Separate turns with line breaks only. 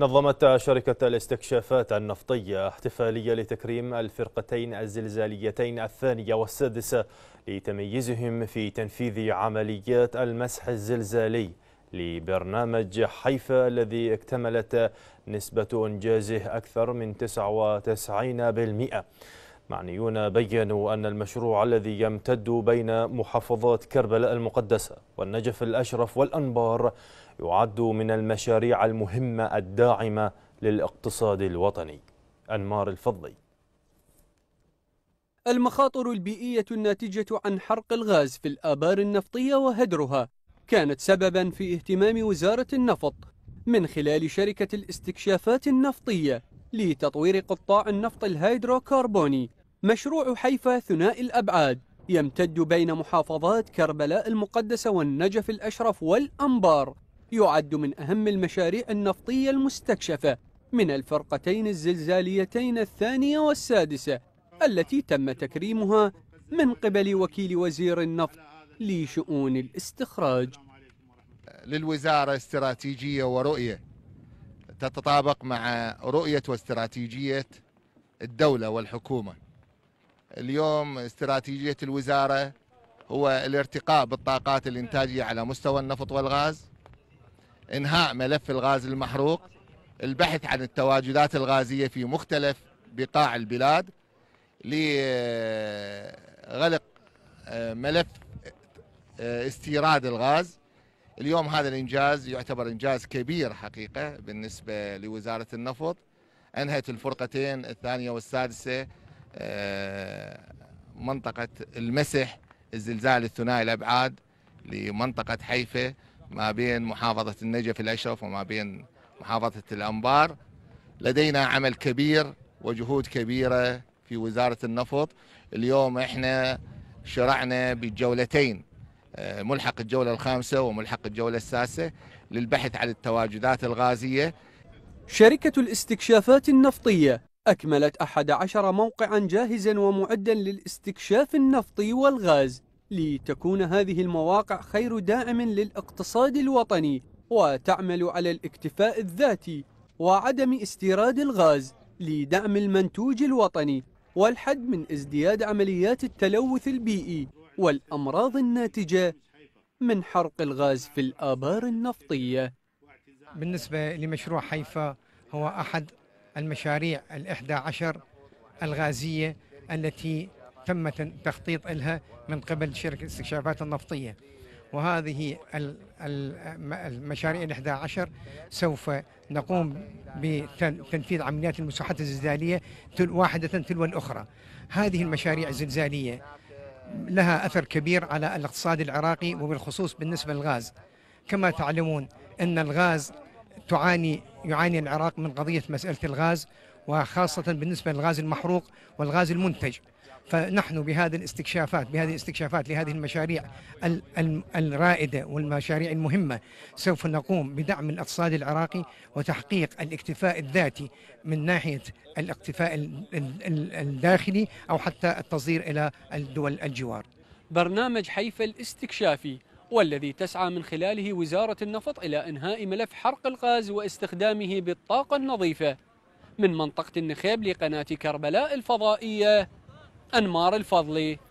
نظمت شركة الاستكشافات النفطية احتفالية لتكريم الفرقتين الزلزاليتين الثانية والسادسة لتميزهم في تنفيذ عمليات المسح الزلزالي لبرنامج حيفا الذي اكتملت نسبة إنجازه أكثر من 99% معنيون بيّنوا أن المشروع الذي يمتد بين محافظات كربلاء المقدسة والنجف الأشرف والأنبار يعد من المشاريع المهمة الداعمة للاقتصاد الوطني أنمار الفضي
المخاطر البيئية الناتجة عن حرق الغاز في الآبار النفطية وهدرها كانت سببا في اهتمام وزارة النفط من خلال شركة الاستكشافات النفطية لتطوير قطاع النفط الهيدروكربوني مشروع حيفا ثنائي الأبعاد يمتد بين محافظات كربلاء المقدسة والنجف الأشرف والأنبار يعد من أهم المشاريع النفطية المستكشفة من الفرقتين الزلزاليتين الثانية والسادسة التي تم تكريمها من قبل وكيل وزير النفط لشؤون
الاستخراج للوزارة استراتيجية ورؤية تتطابق مع رؤية واستراتيجية الدولة والحكومة اليوم استراتيجية الوزارة هو الارتقاء بالطاقات الإنتاجية على مستوى النفط والغاز إنهاء ملف الغاز المحروق البحث عن التواجدات الغازية في مختلف بقاع البلاد لغلق آه، ملف آه، استيراد الغاز اليوم هذا الإنجاز يعتبر إنجاز كبير حقيقة بالنسبة لوزارة النفط أنهت الفرقتين الثانية والسادسة آه، منطقة المسح الزلزال الثنائي الأبعاد لمنطقة حيفا ما بين محافظة النجف الأشرف وما بين محافظة الأنبار لدينا عمل كبير وجهود كبيرة في وزارة النفط اليوم احنا شرعنا بجولتين آه، ملحق الجولة الخامسة وملحق الجولة السادسة للبحث عن التواجدات الغازية
شركة الاستكشافات النفطية أكملت أحد عشر موقعا جاهزا ومعدا للاستكشاف النفطي والغاز لتكون هذه المواقع خير داعم للاقتصاد الوطني وتعمل على الاكتفاء الذاتي وعدم استيراد الغاز لدعم المنتوج الوطني والحد من ازدياد عمليات التلوث البيئي والأمراض الناتجة من حرق الغاز في الآبار النفطية بالنسبة لمشروع
حيفا هو أحد المشاريع الإحدى عشر الغازية التي تم تخطيط لها من قبل شركة الاستكشافات النفطية وهذه المشاريع الإحدى عشر سوف نقوم بتنفيذ عمليات المساحات الزلزالية واحدة تلو الأخرى هذه المشاريع الزلزالية لها أثر كبير على الاقتصاد العراقي وبالخصوص بالنسبة للغاز كما تعلمون أن الغاز تعاني يعاني العراق من قضية مسألة الغاز وخاصة بالنسبة للغاز المحروق والغاز المنتج فنحن بهذه الاستكشافات بهذه الاستكشافات لهذه المشاريع الرائدة والمشاريع المهمة سوف نقوم بدعم الاقتصاد العراقي وتحقيق الاكتفاء الذاتي من ناحية الاكتفاء الداخلي أو حتى التصدير إلى الدول الجوار
برنامج حيفا الاستكشافي والذي تسعى من خلاله وزارة النفط إلى إنهاء ملف حرق الغاز واستخدامه بالطاقة النظيفة من منطقة النخيب لقناة كربلاء الفضائية أنمار الفضلي